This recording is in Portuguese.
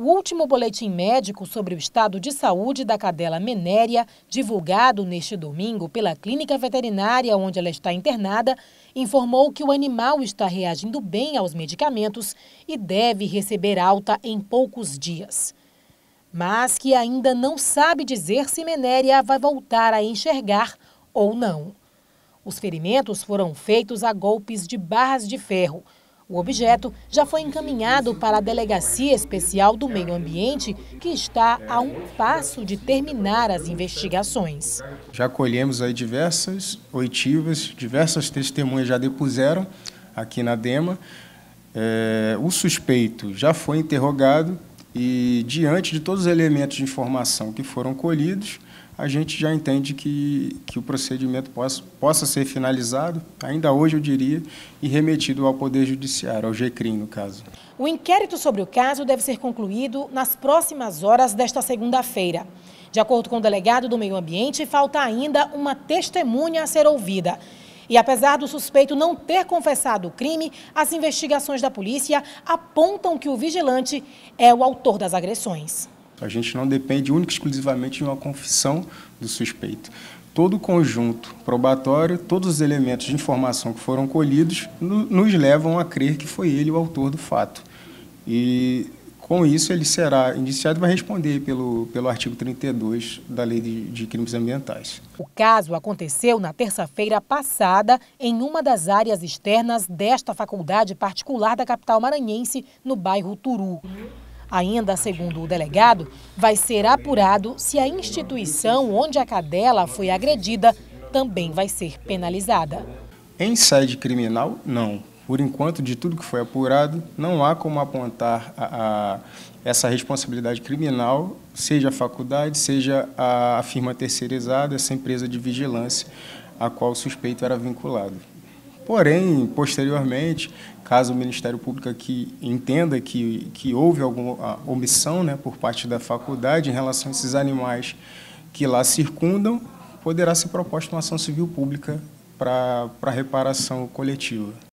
O último boletim médico sobre o estado de saúde da cadela Menéria, divulgado neste domingo pela clínica veterinária onde ela está internada, informou que o animal está reagindo bem aos medicamentos e deve receber alta em poucos dias. Mas que ainda não sabe dizer se Menéria vai voltar a enxergar ou não. Os ferimentos foram feitos a golpes de barras de ferro o objeto já foi encaminhado para a Delegacia Especial do Meio Ambiente, que está a um passo de terminar as investigações. Já colhemos aí diversas oitivas, diversas testemunhas já depuseram aqui na DEMA. É, o suspeito já foi interrogado e, diante de todos os elementos de informação que foram colhidos, a gente já entende que, que o procedimento possa, possa ser finalizado, ainda hoje eu diria, e remetido ao Poder Judiciário, ao GCRIM, no caso. O inquérito sobre o caso deve ser concluído nas próximas horas desta segunda-feira. De acordo com o delegado do Meio Ambiente, falta ainda uma testemunha a ser ouvida. E apesar do suspeito não ter confessado o crime, as investigações da polícia apontam que o vigilante é o autor das agressões. A gente não depende única e exclusivamente de uma confissão do suspeito. Todo o conjunto probatório, todos os elementos de informação que foram colhidos nos levam a crer que foi ele o autor do fato. E com isso ele será indiciado e vai responder pelo, pelo artigo 32 da Lei de, de Crimes Ambientais. O caso aconteceu na terça-feira passada em uma das áreas externas desta faculdade particular da capital maranhense, no bairro Turu. Ainda segundo o delegado, vai ser apurado se a instituição onde a cadela foi agredida também vai ser penalizada. Em sede criminal, não. Por enquanto, de tudo que foi apurado, não há como apontar a, a, essa responsabilidade criminal, seja a faculdade, seja a, a firma terceirizada, essa empresa de vigilância a qual o suspeito era vinculado. Porém, posteriormente, caso o Ministério Público aqui entenda que, que houve alguma ah, omissão né, por parte da faculdade em relação a esses animais que lá circundam, poderá ser proposta uma ação civil pública para reparação coletiva.